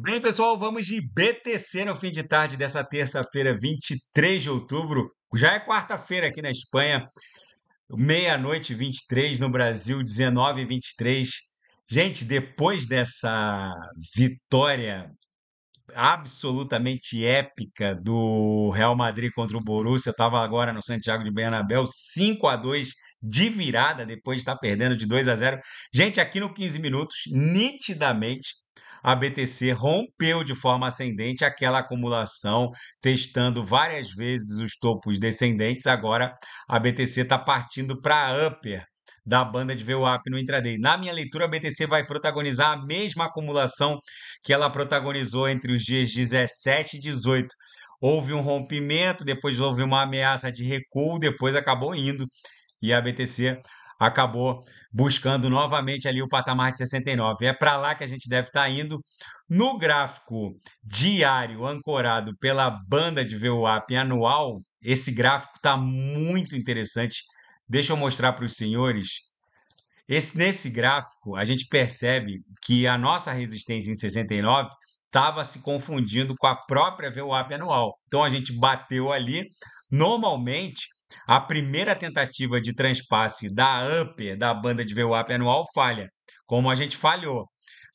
Bem, pessoal, vamos de BTC no fim de tarde dessa terça-feira, 23 de outubro. Já é quarta-feira aqui na Espanha, meia-noite 23, no Brasil, 19 e 23. Gente, depois dessa vitória absolutamente épica do Real Madrid contra o Borussia, estava agora no Santiago de Bernabéu, 5 a 2 de virada, depois de estar tá perdendo de 2 a 0. Gente, aqui no 15 minutos, nitidamente, a BTC rompeu de forma ascendente aquela acumulação, testando várias vezes os topos descendentes. Agora a BTC está partindo para upper da banda de VWAP no intraday. Na minha leitura, a BTC vai protagonizar a mesma acumulação que ela protagonizou entre os dias 17 e 18 houve um rompimento, depois houve uma ameaça de recuo, depois acabou indo e a BTC acabou buscando novamente ali o patamar de 69. É para lá que a gente deve estar tá indo. No gráfico diário ancorado pela banda de VWAP anual, esse gráfico está muito interessante. Deixa eu mostrar para os senhores. Esse, nesse gráfico, a gente percebe que a nossa resistência em 69 estava se confundindo com a própria VWAP anual. Então a gente bateu ali. Normalmente, a primeira tentativa de transpasse da UP, da banda de VWAP anual, falha. Como a gente falhou.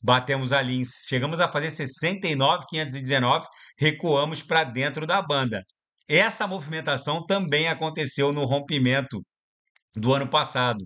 Batemos ali, chegamos a fazer 69,519, recuamos para dentro da banda. Essa movimentação também aconteceu no rompimento do ano passado.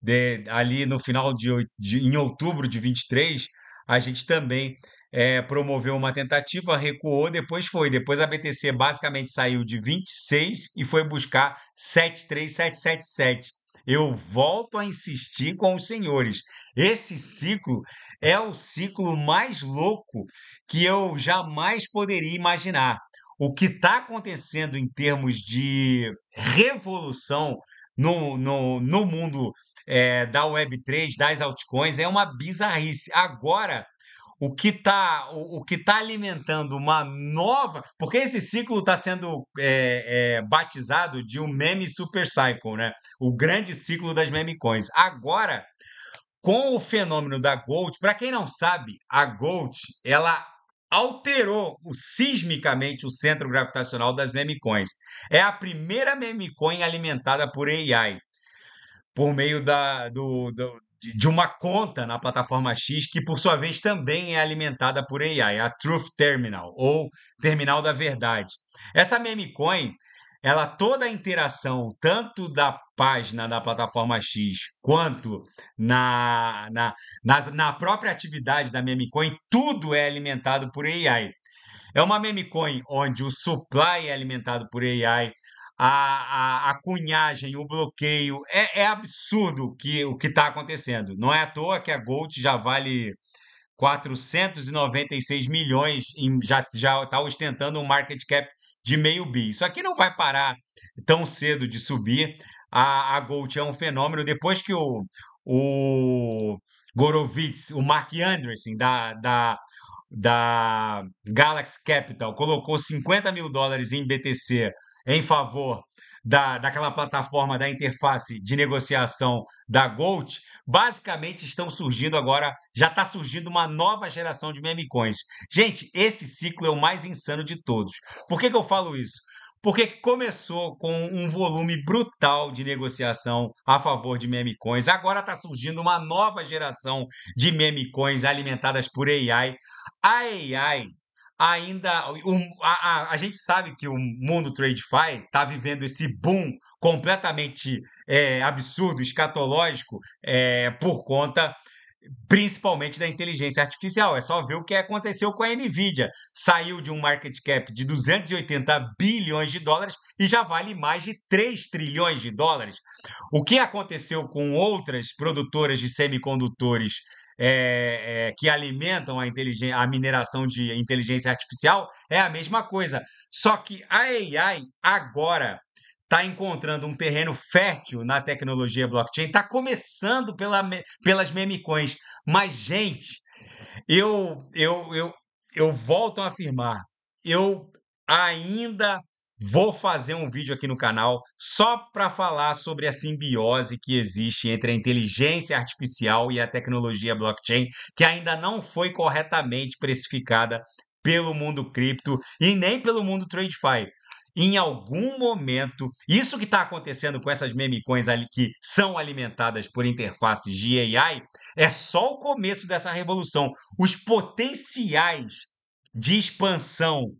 De, ali no final de, de em outubro de 23, a gente também é, promoveu uma tentativa, recuou, depois foi. Depois a BTC basicamente saiu de 26 e foi buscar 73777. Eu volto a insistir com os senhores. Esse ciclo é o ciclo mais louco que eu jamais poderia imaginar. O que está acontecendo em termos de revolução no, no, no mundo é, da Web3, das altcoins, é uma bizarrice. Agora, o que está o, o, que tá alimentando uma nova. Porque esse ciclo está sendo é, é, batizado de um meme super cycle, né? O grande ciclo das meme coins. Agora, com o fenômeno da Gold, para quem não sabe, a Gold ela alterou o, sismicamente o centro gravitacional das meme coins. É a primeira meme coin alimentada por AI por meio da, do, do, de uma conta na plataforma X que, por sua vez, também é alimentada por AI, a Truth Terminal, ou Terminal da Verdade. Essa meme coin, ela toda a interação, tanto da página da plataforma X quanto na, na, na, na própria atividade da meme coin, tudo é alimentado por AI. É uma meme coin onde o supply é alimentado por AI, a, a, a cunhagem, o bloqueio. É, é absurdo que, o que está acontecendo. Não é à toa que a Gold já vale 496 milhões, em, já está ostentando um market cap de meio bi. Isso aqui não vai parar tão cedo de subir. A, a Gold é um fenômeno. Depois que o, o Gorovitz, o Mark Anderson, da, da, da Galaxy Capital, colocou 50 mil dólares em BTC em favor da, daquela plataforma da interface de negociação da Gold, basicamente estão surgindo agora, já está surgindo uma nova geração de meme coins. Gente, esse ciclo é o mais insano de todos. Por que, que eu falo isso? Porque começou com um volume brutal de negociação a favor de meme coins. Agora está surgindo uma nova geração de meme coins alimentadas por AI. A AI ainda um, a, a, a, gente sabe que o mundo TradeFi está vivendo esse boom completamente é, absurdo, escatológico, é, por conta principalmente da inteligência artificial. É só ver o que aconteceu com a Nvidia. Saiu de um market cap de 280 bilhões de dólares e já vale mais de 3 trilhões de dólares. O que aconteceu com outras produtoras de semicondutores é, é, que alimentam a, inteligência, a mineração de inteligência artificial é a mesma coisa. Só que a AI agora está encontrando um terreno fértil na tecnologia blockchain, está começando pela, pelas memecoins. Mas, gente, eu, eu, eu, eu volto a afirmar, eu ainda Vou fazer um vídeo aqui no canal só para falar sobre a simbiose que existe entre a inteligência artificial e a tecnologia blockchain, que ainda não foi corretamente precificada pelo mundo cripto e nem pelo mundo TradeFi em algum momento, isso que está acontecendo com essas memecoins ali que são alimentadas por interfaces de AI, é só o começo dessa revolução. Os potenciais de expansão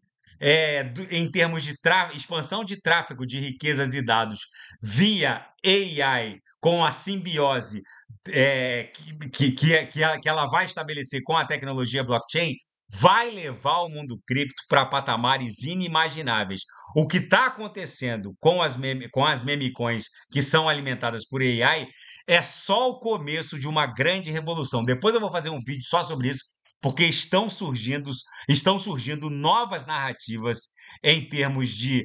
é, em termos de expansão de tráfego de riquezas e dados via AI, com a simbiose é, que, que, que ela vai estabelecer com a tecnologia blockchain, vai levar o mundo cripto para patamares inimagináveis. O que está acontecendo com as, meme, com as memecoins que são alimentadas por AI é só o começo de uma grande revolução. Depois eu vou fazer um vídeo só sobre isso, porque estão surgindo, estão surgindo novas narrativas em termos de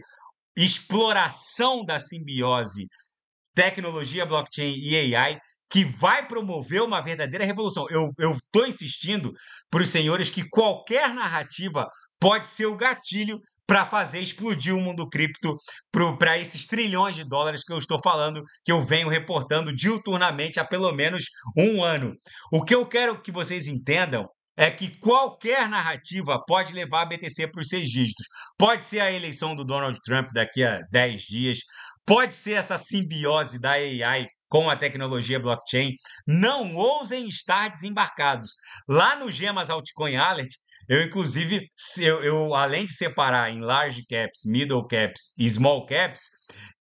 exploração da simbiose tecnologia blockchain e AI que vai promover uma verdadeira revolução. Eu estou insistindo para os senhores que qualquer narrativa pode ser o gatilho para fazer explodir o mundo cripto para esses trilhões de dólares que eu estou falando, que eu venho reportando diuturnamente há pelo menos um ano. O que eu quero que vocês entendam é que qualquer narrativa pode levar a BTC para os seis dígitos. Pode ser a eleição do Donald Trump daqui a 10 dias, pode ser essa simbiose da AI com a tecnologia blockchain. Não ousem estar desembarcados. Lá no Gemas Altcoin Alert, eu, inclusive, eu, eu, além de separar em large caps, middle caps e small caps,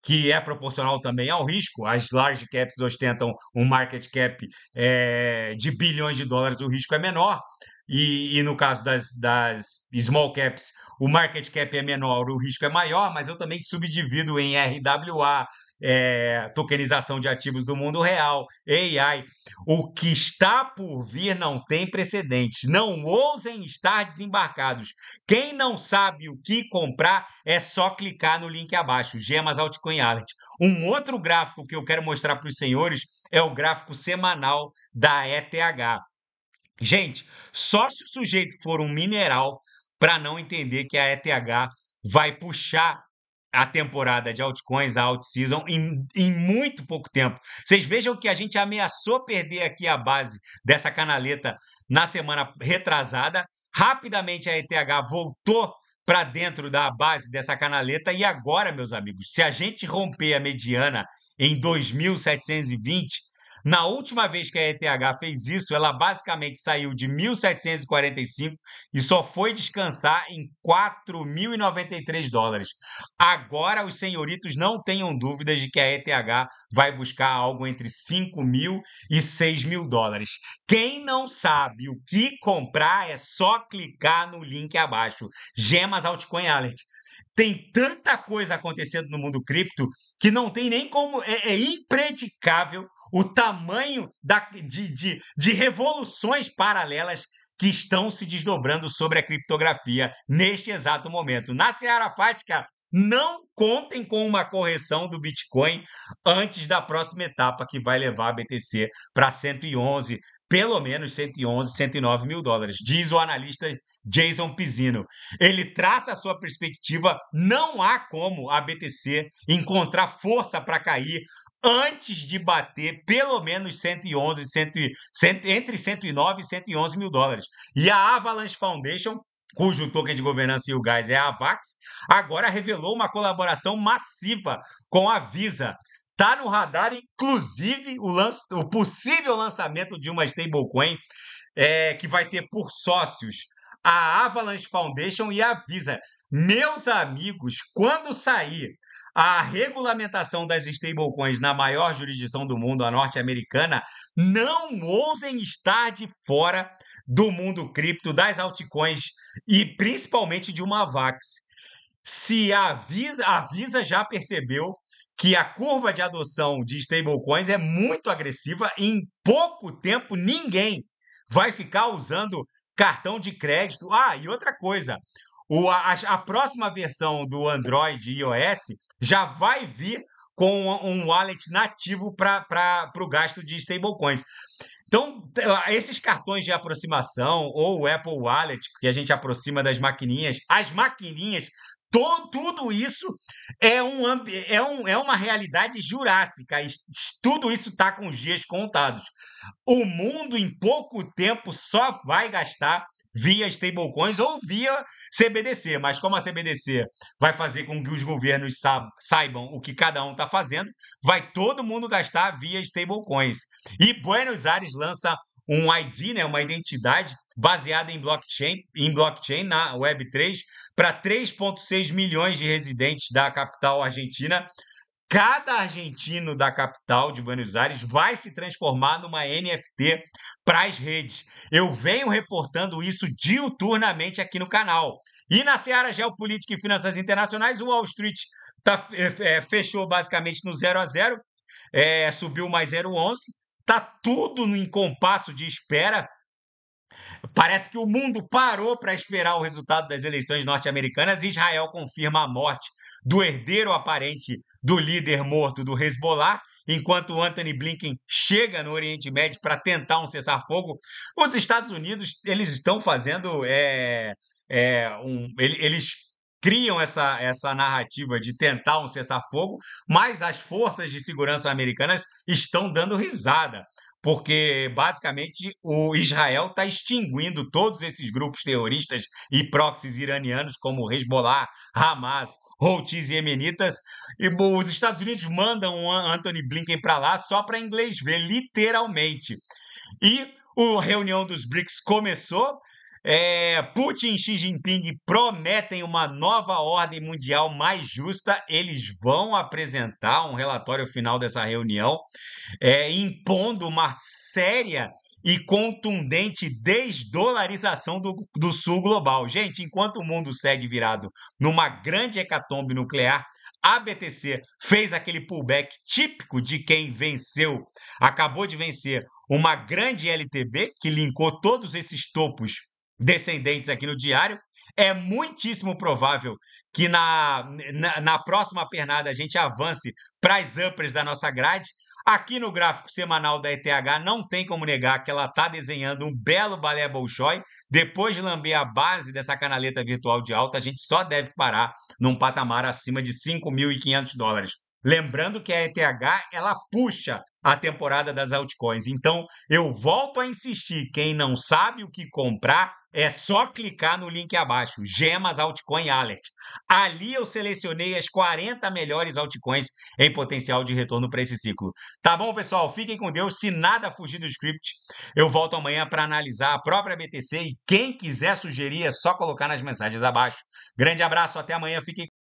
que é proporcional também ao risco, as large caps ostentam um market cap é, de bilhões de dólares, o risco é menor. E, e, no caso das, das small caps, o market cap é menor, o risco é maior, mas eu também subdivido em RWA, é, tokenização de ativos do mundo real, AI. O que está por vir não tem precedentes. Não ousem estar desembarcados. Quem não sabe o que comprar é só clicar no link abaixo, Gemas Altcoin Alert. Um outro gráfico que eu quero mostrar para os senhores é o gráfico semanal da ETH. Gente, só se o sujeito for um mineral para não entender que a ETH vai puxar a temporada de altcoins, a alt-season, em, em muito pouco tempo. Vocês vejam que a gente ameaçou perder aqui a base dessa canaleta na semana retrasada. Rapidamente a ETH voltou para dentro da base dessa canaleta. E agora, meus amigos, se a gente romper a mediana em 2.720, na última vez que a ETH fez isso, ela basicamente saiu de 1.745 e só foi descansar em 4.093 dólares. Agora os senhoritos não tenham dúvidas de que a ETH vai buscar algo entre 5.000 e 6.000 dólares. Quem não sabe o que comprar é só clicar no link abaixo. Gemas Altcoin Alert tem tanta coisa acontecendo no mundo cripto que não tem nem como. É, é, o tamanho da, de, de, de revoluções paralelas que estão se desdobrando sobre a criptografia neste exato momento. Na Seara Fática, não contem com uma correção do Bitcoin antes da próxima etapa que vai levar a BTC para 111, pelo menos 111, 109 mil dólares, diz o analista Jason Pizzino. Ele traça a sua perspectiva, não há como a BTC encontrar força para cair antes de bater pelo menos 111, 100, 100, entre 109 e 111 mil dólares. E a Avalanche Foundation, cujo token de governança e o gás é a AVAX, agora revelou uma colaboração massiva com a Visa. Está no radar, inclusive, o, lance, o, possível lançamento de uma stablecoin é, que vai ter por sócios a Avalanche Foundation e a Visa. Meus amigos, quando sair a regulamentação das stablecoins na maior jurisdição do mundo, a norte-americana, não ousem estar de fora do mundo cripto, das altcoins e principalmente de uma VAX. Se a Visa, a Visa já percebeu que a curva de adoção de stablecoins é muito agressiva e em pouco tempo ninguém vai ficar usando cartão de crédito. Ah, e outra coisa, o, a, a próxima versão do Android e iOS já vai vir com um wallet nativo para o gasto de stablecoins. Então, esses cartões de aproximação ou o Apple Wallet, que a gente aproxima das maquininhas, as maquininhas, to, tudo isso é, um, é, um, é uma realidade jurássica. Tudo isso está com os dias contados. O mundo, em pouco tempo, só vai gastar via stablecoins ou via CBDC. Mas como a CBDC vai fazer com que os governos saibam o que cada um está fazendo, vai todo mundo gastar via stablecoins. E Buenos Aires lança um ID, né, uma identidade baseada em blockchain, em blockchain na Web3 para 3.6 milhões de residentes da capital argentina Cada argentino da capital de Buenos Aires vai se transformar numa NFT para as redes. Eu venho reportando isso diuturnamente aqui no canal. E na Seara Geopolítica e Finanças Internacionais, o Wall Street tá, é, é, fechou basicamente no 0 a 0 é, subiu mais 0,11. Está tudo em compasso de espera Parece que o mundo parou para esperar o resultado das eleições norte-americanas. Israel confirma a morte do herdeiro aparente do líder morto do Hezbollah. Enquanto Anthony Blinken chega no Oriente Médio para tentar um cessar-fogo, os Estados Unidos eles estão fazendo é, é, um, eles criam essa, essa narrativa de tentar um cessar-fogo, mas as forças de segurança americanas estão dando risada porque basicamente o Israel está extinguindo todos esses grupos terroristas e proxies iranianos como Hezbollah, Hamas, Houthis e Yemenitas. E os Estados Unidos mandam o Anthony Blinken para lá só para inglês ver, literalmente. E a reunião dos BRICS começou, é, Putin e Xi Jinping prometem uma nova ordem mundial mais justa. Eles vão apresentar um relatório final dessa reunião, é, impondo uma séria e contundente desdolarização do, do sul global. Gente, enquanto o mundo segue virado numa grande hecatombe nuclear, a BTC fez aquele pullback típico de quem venceu, acabou de vencer uma grande LTB que linkou todos esses topos descendentes aqui no diário. É muitíssimo provável que na, na, na próxima pernada a gente avance para as uppers da nossa grade. Aqui no gráfico semanal da ETH, não tem como negar que ela está desenhando um belo balé Bolshoi. Depois de lamber a base dessa canaleta virtual de alta, a gente só deve parar num patamar acima de 5.500 dólares. Lembrando que a ETH ela puxa a temporada das altcoins. Então, eu volto a insistir: quem não sabe o que comprar, é só clicar no link abaixo, Gemas Altcoin Alert. Ali eu selecionei as 40 melhores altcoins em potencial de retorno para esse ciclo. Tá bom, pessoal? Fiquem com Deus. Se nada fugir do script, eu volto amanhã para analisar a própria BTC e quem quiser sugerir é só colocar nas mensagens abaixo. Grande abraço, até amanhã. Fiquem